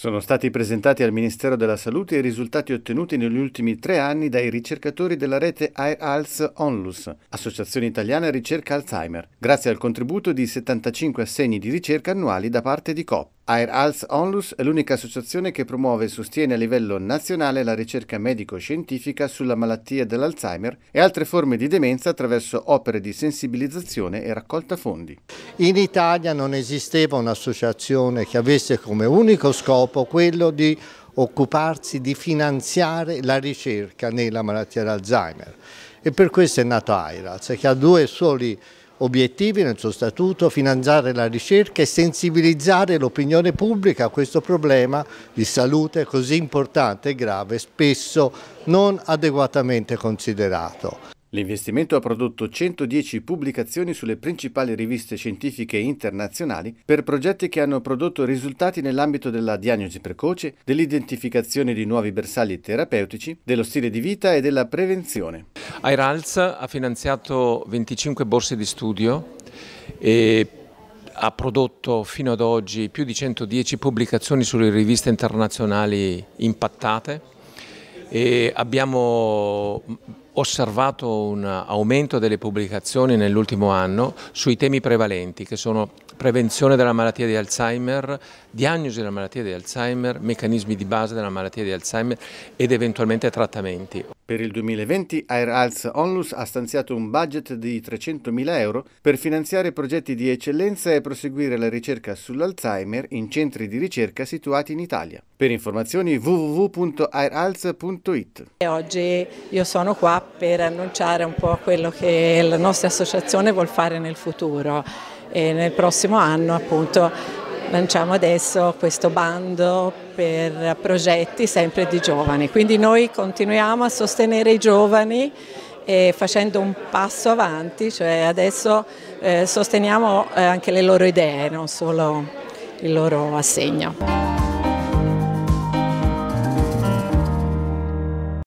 Sono stati presentati al Ministero della Salute i risultati ottenuti negli ultimi tre anni dai ricercatori della rete Air Alz Onlus, Associazione Italiana Ricerca Alzheimer, grazie al contributo di 75 assegni di ricerca annuali da parte di COP. Air Health Onlus è l'unica associazione che promuove e sostiene a livello nazionale la ricerca medico-scientifica sulla malattia dell'Alzheimer e altre forme di demenza attraverso opere di sensibilizzazione e raccolta fondi. In Italia non esisteva un'associazione che avesse come unico scopo quello di occuparsi di finanziare la ricerca nella malattia d'Alzheimer e per questo è nato AIRAZ che ha due soli obiettivi nel suo statuto, finanziare la ricerca e sensibilizzare l'opinione pubblica a questo problema di salute così importante e grave, spesso non adeguatamente considerato. L'investimento ha prodotto 110 pubblicazioni sulle principali riviste scientifiche internazionali per progetti che hanno prodotto risultati nell'ambito della diagnosi precoce, dell'identificazione di nuovi bersagli terapeutici, dello stile di vita e della prevenzione. AIRALS ha finanziato 25 borse di studio e ha prodotto fino ad oggi più di 110 pubblicazioni sulle riviste internazionali impattate e abbiamo osservato un aumento delle pubblicazioni nell'ultimo anno sui temi prevalenti che sono prevenzione della malattia di Alzheimer, diagnosi della malattia di Alzheimer, meccanismi di base della malattia di Alzheimer ed eventualmente trattamenti. Per il 2020 Air Alz Onlus ha stanziato un budget di 300.000 euro per finanziare progetti di eccellenza e proseguire la ricerca sull'Alzheimer in centri di ricerca situati in Italia. Per informazioni www.airalz.it. Oggi io sono qua per annunciare un po' quello che la nostra associazione vuole fare nel futuro e nel prossimo anno appunto lanciamo adesso questo bando per progetti sempre di giovani, quindi noi continuiamo a sostenere i giovani eh, facendo un passo avanti, cioè adesso eh, sosteniamo eh, anche le loro idee, non solo il loro assegno.